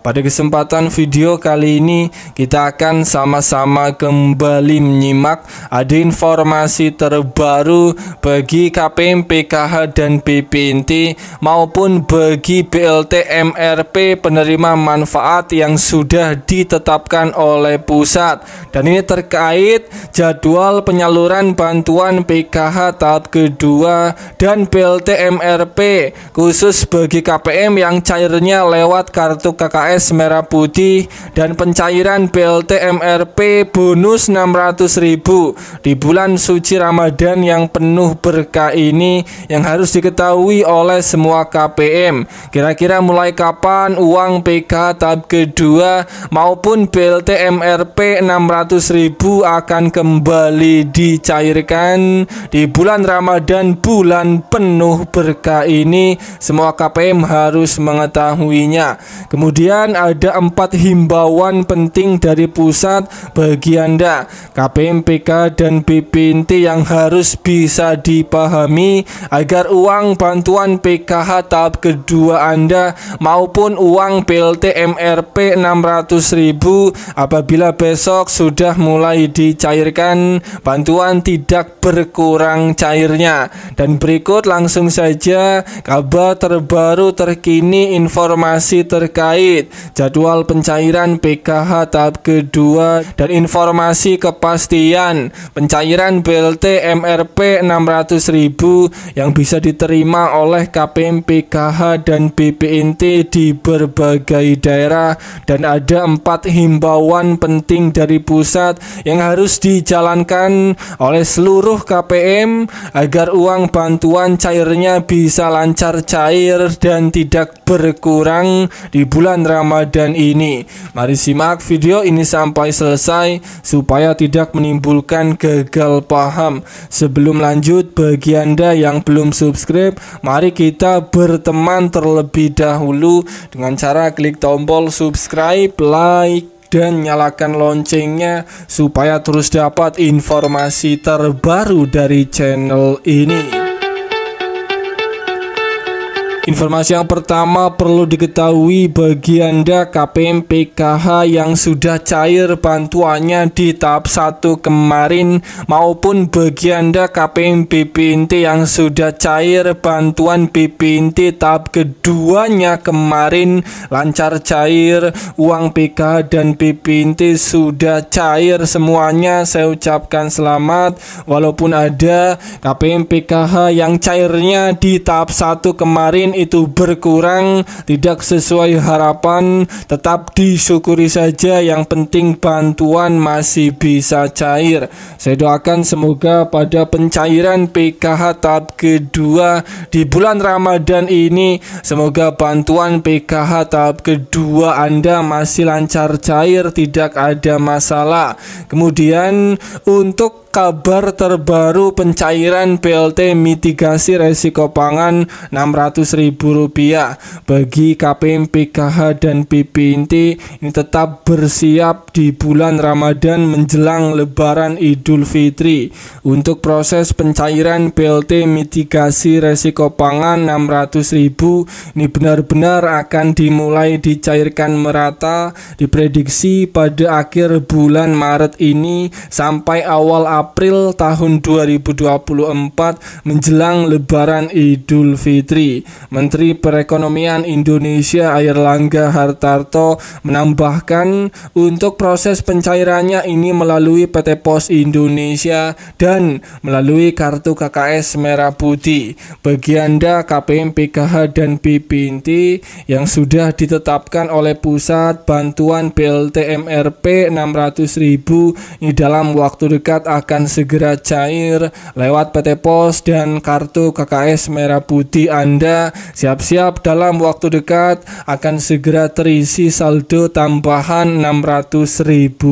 Pada kesempatan video kali ini kita akan sama-sama kembali menyimak ada informasi terbaru bagi KPM PKH dan BPNT maupun bagi BLT MRP penerima manfaat yang sudah ditetapkan oleh pusat dan ini terkait jadwal penyaluran bantuan PKH tahap kedua dan BLT MRP khusus bagi KPM yang cairnya lewat kartu KKM PKS Merah Putih dan pencairan BLT MRP bonus 600.000 di bulan suci Ramadan yang penuh berkah ini yang harus diketahui oleh semua KPM. Kira-kira mulai kapan uang PK tahap kedua maupun BLT MRP 600.000 akan kembali dicairkan di bulan Ramadan bulan penuh berkah ini semua KPM harus mengetahuinya. Kemudian Kemudian ada empat himbauan penting dari pusat bagi Anda KPM PK dan BPNT yang harus bisa dipahami agar uang bantuan PKH tahap kedua Anda maupun uang PLT MRP 600.000 apabila besok sudah mulai dicairkan bantuan tidak berkurang cairnya dan berikut langsung saja kabar terbaru terkini informasi terkait jadwal pencairan PKH tahap kedua dan informasi kepastian pencairan BLT MRP 600.000 yang bisa diterima oleh KPM PKH dan BPNT di berbagai daerah dan ada empat himbauan penting dari pusat yang harus dijalankan oleh seluruh KPM agar uang bantuan cairnya bisa lancar cair dan tidak berkurang di bulan Ramadhan Ramadan ini. Mari simak video ini sampai selesai supaya tidak menimbulkan gagal paham. Sebelum lanjut bagi Anda yang belum subscribe, mari kita berteman terlebih dahulu dengan cara klik tombol subscribe, like, dan nyalakan loncengnya supaya terus dapat informasi terbaru dari channel ini. Informasi yang pertama perlu diketahui bagi Anda KPM PKH yang sudah cair bantuannya di tahap 1 kemarin maupun bagi Anda KPM BPNT yang sudah cair bantuan BPNT tahap keduanya kemarin lancar cair uang PKH dan BPNT sudah cair semuanya saya ucapkan selamat walaupun ada KPM PKH yang cairnya di tahap 1 kemarin itu berkurang tidak sesuai harapan tetap disyukuri saja yang penting bantuan masih bisa cair saya doakan semoga pada pencairan PKH tahap kedua di bulan Ramadan ini semoga bantuan PKH tahap kedua Anda masih lancar cair tidak ada masalah kemudian untuk kabar terbaru pencairan BLT mitigasi resiko pangan Rp600.000 bagi KPM PKH dan PPNT ini tetap bersiap di bulan Ramadan menjelang Lebaran Idul Fitri untuk proses pencairan BLT mitigasi resiko pangan Rp600.000 ini benar-benar akan dimulai dicairkan merata diprediksi pada akhir bulan Maret ini sampai awal April tahun 2024 menjelang Lebaran Idul Fitri. Menteri Perekonomian Indonesia Air Langga Hartarto menambahkan untuk proses pencairannya ini melalui PT Pos Indonesia dan melalui kartu KKS Merah Putih. Bagi Anda KPM PKH dan BPNT yang sudah ditetapkan oleh Pusat Bantuan BLT MRP 600.000 ini dalam waktu dekat akan akan segera cair lewat PT Pos dan kartu KKS Merah Putih Anda. Siap-siap dalam waktu dekat akan segera terisi saldo tambahan Rp600.000.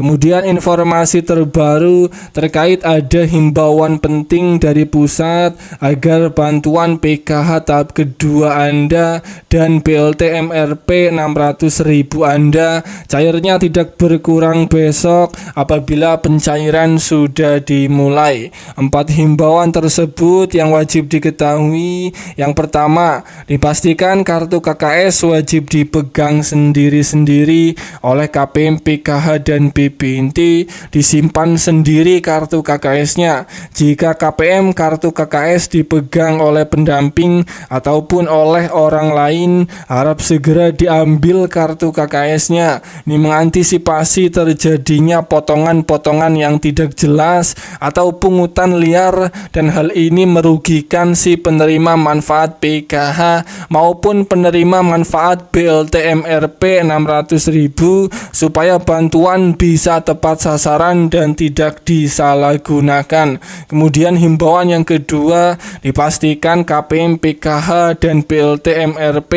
Kemudian informasi terbaru terkait ada himbauan penting dari pusat agar bantuan PKH tahap kedua Anda dan BLT MRP 600.000 Anda cairnya tidak berkurang besok apabila pencarian Cairan sudah dimulai. Empat himbauan tersebut yang wajib diketahui. Yang pertama, dipastikan kartu KKS wajib dipegang sendiri-sendiri oleh KPM, PKH, dan BPNT. Disimpan sendiri kartu KKS-nya. Jika KPM kartu KKS dipegang oleh pendamping ataupun oleh orang lain, harap segera diambil kartu KKS-nya. Ini mengantisipasi terjadinya potongan-potongan yang tidak jelas atau pungutan liar dan hal ini merugikan si penerima manfaat PKH maupun penerima manfaat BLT MRP 600.000 supaya bantuan bisa tepat sasaran dan tidak disalahgunakan. Kemudian himbauan yang kedua dipastikan KPM PKH dan BLT MRP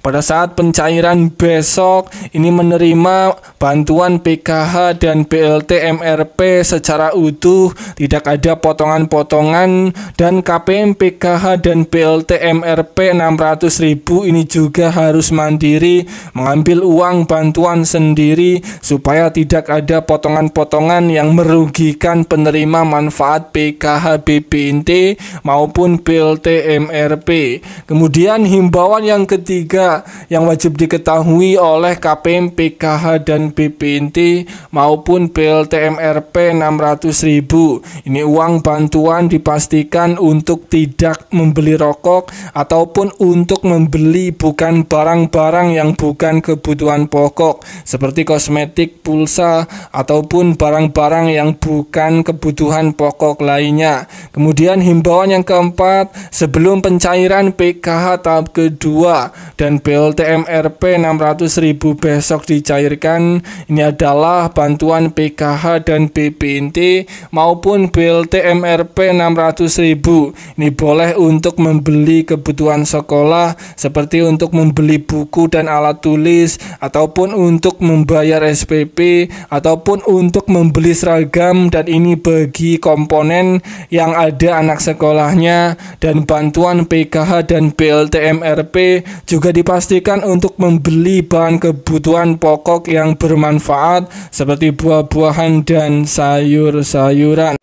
pada saat pencairan besok ini menerima bantuan PKH dan BLT MRP KP secara utuh, tidak ada potongan-potongan dan KPM PKH dan BLT MRP 600.000 ini juga harus mandiri mengambil uang bantuan sendiri supaya tidak ada potongan-potongan yang merugikan penerima manfaat PKH BPNT maupun BLT MRP. Kemudian himbauan yang ketiga yang wajib diketahui oleh KPM PKH dan BPNT maupun BLT MRP mencapai 600 Ini uang bantuan dipastikan untuk tidak membeli rokok ataupun untuk membeli bukan barang-barang yang bukan kebutuhan pokok seperti kosmetik, pulsa, ataupun barang-barang yang bukan kebutuhan pokok lainnya. Kemudian himbauan yang keempat, sebelum pencairan PKH tahap kedua dan BLT MRP 600000 besok dicairkan, ini adalah bantuan PKH dan BPNT maupun BLT MRP 600.000. Ini boleh untuk membeli kebutuhan sekolah seperti untuk membeli buku dan alat tulis ataupun untuk membayar SPP ataupun untuk membeli seragam dan ini bagi komponen yang ada anak sekolahnya dan bantuan PKH dan BLT MRP juga dipastikan untuk membeli bahan kebutuhan pokok yang bermanfaat seperti buah-buahan dan sayur-sayuran.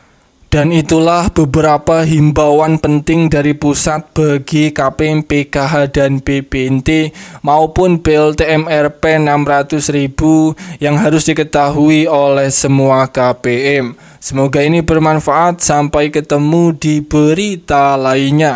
Dan itulah beberapa himbauan penting dari pusat bagi KPM PKH dan BPNT maupun BLTM RP 600.000 yang harus diketahui oleh semua KPM. Semoga ini bermanfaat. Sampai ketemu di berita lainnya.